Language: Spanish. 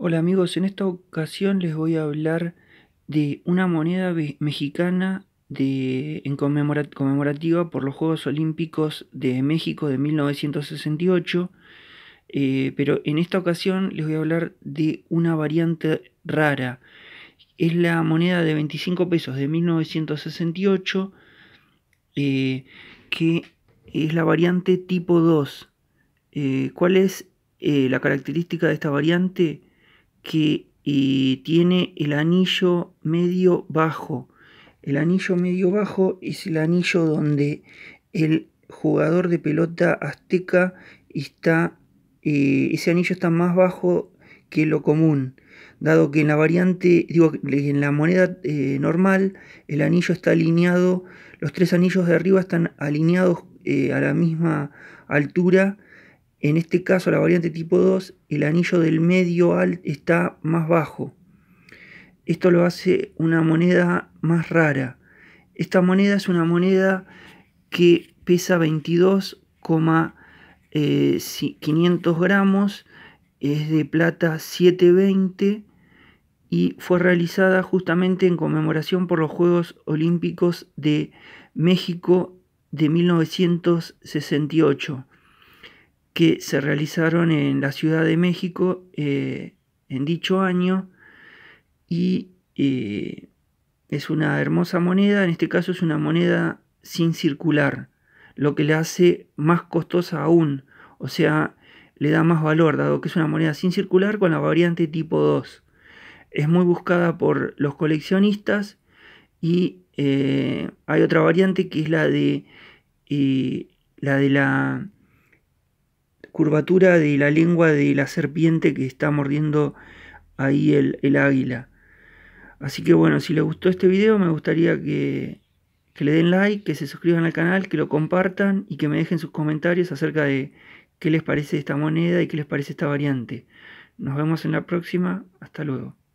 Hola amigos, en esta ocasión les voy a hablar de una moneda mexicana de, en conmemorativa por los Juegos Olímpicos de México de 1968, eh, pero en esta ocasión les voy a hablar de una variante rara. Es la moneda de 25 pesos de 1968, eh, que es la variante tipo 2. Eh, ¿Cuál es la característica de esta variante? que tiene el anillo medio bajo. El anillo medio bajo es el anillo donde el jugador de pelota azteca está, eh, ese anillo está más bajo que lo común, dado que en la variante, digo, en la moneda eh, normal, el anillo está alineado, los tres anillos de arriba están alineados eh, a la misma altura en este caso, la variante tipo 2, el anillo del medio alt está más bajo. Esto lo hace una moneda más rara. Esta moneda es una moneda que pesa 22,500 eh, gramos, es de plata 720 y fue realizada justamente en conmemoración por los Juegos Olímpicos de México de 1968 que se realizaron en la Ciudad de México eh, en dicho año y eh, es una hermosa moneda, en este caso es una moneda sin circular, lo que la hace más costosa aún, o sea, le da más valor, dado que es una moneda sin circular con la variante tipo 2. Es muy buscada por los coleccionistas y eh, hay otra variante que es la de, la, de la curvatura de la lengua de la serpiente que está mordiendo ahí el, águila. Así que bueno, si les gustó este video me gustaría que le den like, que se suscriban al canal, que lo compartan y que me dejen sus comentarios acerca de qué les parece esta moneda y qué les parece esta variante. Nos vemos en la próxima, hasta luego.